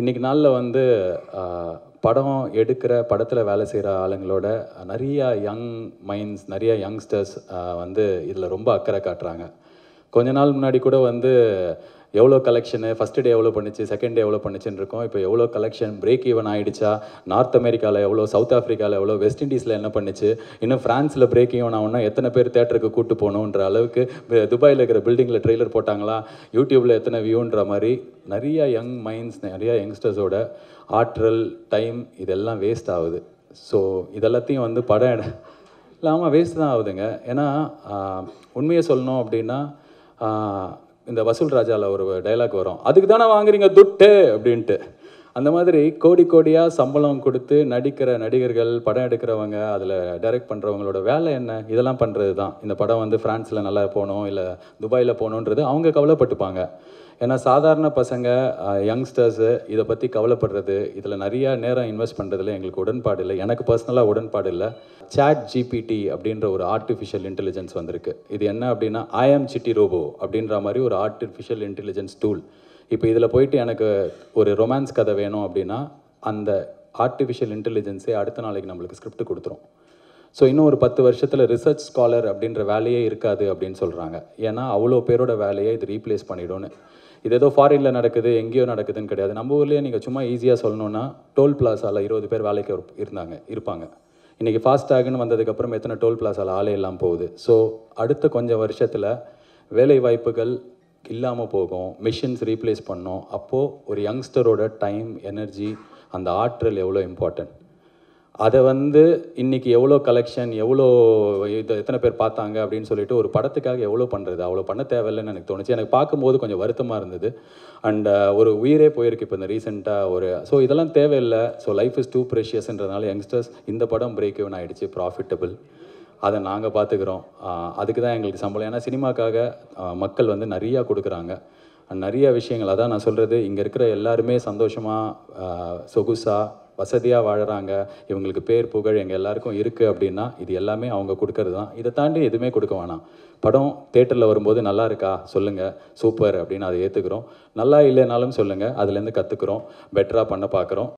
இன்றைக்கி நாளில் வந்து படம் எடுக்கிற படத்தில் வேலை செய்கிற ஆளுங்களோட நிறையா யங் மைண்ட்ஸ் நிறையா யங்ஸ்டர்ஸ் வந்து இதில் ரொம்ப அக்கறை காட்டுறாங்க கொஞ்ச நாள் முன்னாடி கூட வந்து எவ்வளோ கலெக்ஷனு ஃபஸ்ட்டு டே எவ்வளோ பண்ணிச்சு செகண்ட் டே எவ்வளோ பண்ணிச்சுன்னு இருக்கோம் இப்போ எவ்வளோ கலெக்ஷன் பிரேக் ஈவன் ஆகிடுச்சா நார்த் அமெரிக்காவில் எவ்வளோ சவுத் ஆஃப்ரிக்காவில் எவ்வளோ வெஸ்ட் இண்டீஸில் என்ன பண்ணிச்சு இன்னும் ஃப்ரான்ஸில் பிரேக் ஈவன் ஆகணும்னா எத்தனை பேர் தேட்டருக்கு கூப்பிட்டு போகணுன்ற அளவுக்கு துபாயில் இருக்கிற பில்டிங்கில் ட்ரெய்லர் போட்டாங்களா யூடியூப்பில் எத்தனை வியூன்ற மாதிரி நிறையா யங் மைண்ட்ஸ் நிறையா யங்ஸ்டர்ஸோட ஆற்றல் டைம் இதெல்லாம் வேஸ்ட் ஆகுது ஸோ இதெல்லாத்தையும் வந்து படம் இல்லாமல் வேஸ்ட் தான் ஆகுதுங்க ஏன்னா உண்மையை சொல்லணும் அப்படின்னா இந்த வசூல் ராஜாவில் ஒரு டைலாக் வரும் அதுக்கு தானே வாங்குறீங்க துட்டு அப்படின்ட்டு அந்த மாதிரி கோடி கோடியாக சம்பளம் கொடுத்து நடிக்கிற நடிகர்கள் படம் எடுக்கிறவங்க அதில் டைரக்ட் பண்ணுறவங்களோட வேலை என்ன இதெல்லாம் பண்ணுறது தான் இந்த படம் வந்து ஃப்ரான்ஸில் நல்லா போகணும் இல்லை துபாயில் போகணுன்றது அவங்க கவலைப்பட்டுப்பாங்க ஏன்னா சாதாரண பசங்க யங்ஸ்டர்ஸு இதை பற்றி கவலைப்படுறது இதில் நிறையா நேரம் இன்வெஸ்ட் பண்ணுறதுல எங்களுக்கு உடன்பாடு இல்லை எனக்கு பர்சனலாக உடன்பாடு இல்லை சாட் ஜிபிடி அப்படின்ற ஒரு ஆர்டிஃபிஷியல் இன்டெலிஜென்ஸ் வந்திருக்கு இது என்ன அப்படின்னா ஐஎம் சிட்டி ரோபோ அப்படின்ற மாதிரி ஒரு ஆர்டிஃபிஷியல் இன்டெலிஜென்ஸ் டூல் இப்போ இதில் போயிட்டு எனக்கு ஒரு ரொமான்ஸ் கதை வேணும் அப்படின்னா அந்த ஆர்டிஃபிஷியல் இன்டெலிஜென்ஸே அடுத்த நாளைக்கு நம்மளுக்கு ஸ்கிரிப்ட் கொடுத்துரும் ஸோ இன்னும் ஒரு பத்து வருஷத்தில் ரிசர்ச் ஸ்காலர் அப்படின்ற வேலையே இருக்காது அப்படின்னு சொல்கிறாங்க ஏன்னா அவ்வளோ பேரோட வேலையை இது ரீப்ளேஸ் பண்ணிடும்னு இது ஏதோ ஃபாரினில் நடக்குது எங்கேயோ நடக்குதுன்னு கிடையாது நம்ம ஊர்லேயே நீங்கள் சும்மா ஈஸியாக சொல்லணுன்னா டோல் பிளாஸாவில் இருபது பேர் வேலைக்கு இருந்தாங்க இருப்பாங்க இன்றைக்கி ஃபாஸ்டாகுன்னு வந்ததுக்கப்புறம் எத்தனை டோல் பிளாஸாவில் ஆளே இல்லாமல் போகுது ஸோ அடுத்த கொஞ்சம் வருஷத்தில் வேலை வாய்ப்புகள் இல்லாமல் போகும் மிஷின்ஸ் ரீப்ளேஸ் பண்ணோம் அப்போது ஒரு யங்ஸ்டரோட டைம் எனர்ஜி அந்த ஆற்றல் எவ்வளோ இம்பார்ட்டன்ட் அதை வந்து இன்றைக்கி எவ்வளோ கலெக்ஷன் எவ்வளோ இது எத்தனை பேர் பார்த்தாங்க அப்படின்னு சொல்லிட்டு ஒரு படத்துக்காக எவ்வளோ பண்ணுறது அவ்வளோ பண்ண தேவையில்லைன்னு எனக்கு தோணுச்சு எனக்கு பார்க்கும்போது கொஞ்சம் வருத்தமாக இருந்தது அண்ட் uh, ஒரு உயிரே போயிருக்கு இப்போ இந்த ரீசெண்டாக ஒரு ஸோ இதெல்லாம் தேவையில்லை ஸோ லைஃப் இஸ் டூ ப்ரெஷியஸ்ன்றதுனால யங்ஸ்டர்ஸ் இந்த படம் பிரேக் இவன் ஆகிடுச்சு ப்ராஃபிட்டபிள் அதை நாங்கள் பார்த்துக்கிறோம் அதுக்கு தான் எங்களுக்கு சம்பளம் ஏன்னா சினிமாக்காக மக்கள் வந்து நிறையா கொடுக்குறாங்க நிறைய விஷயங்கள் அதான் நான் சொல்கிறது இங்கே இருக்கிற எல்லாருமே சந்தோஷமாக சொகுசாக வசதியாக வாழறாங்க இவங்களுக்கு பேர் புகழ் எங்கள் எல்லாருக்கும் இருக்குது அப்படின்னா இது எல்லாமே அவங்க கொடுக்கறது தான் இதை தாண்டி எதுவுமே கொடுக்க வேணாம் படம் தேட்டரில் வரும்போது நல்லா இருக்கா சொல்லுங்கள் சூப்பர் அப்படின்னு அதை ஏற்றுக்கிறோம் நல்லா இல்லைனாலும் சொல்லுங்கள் அதுலேருந்து கற்றுக்குறோம் பெட்டராக பண்ண பார்க்குறோம்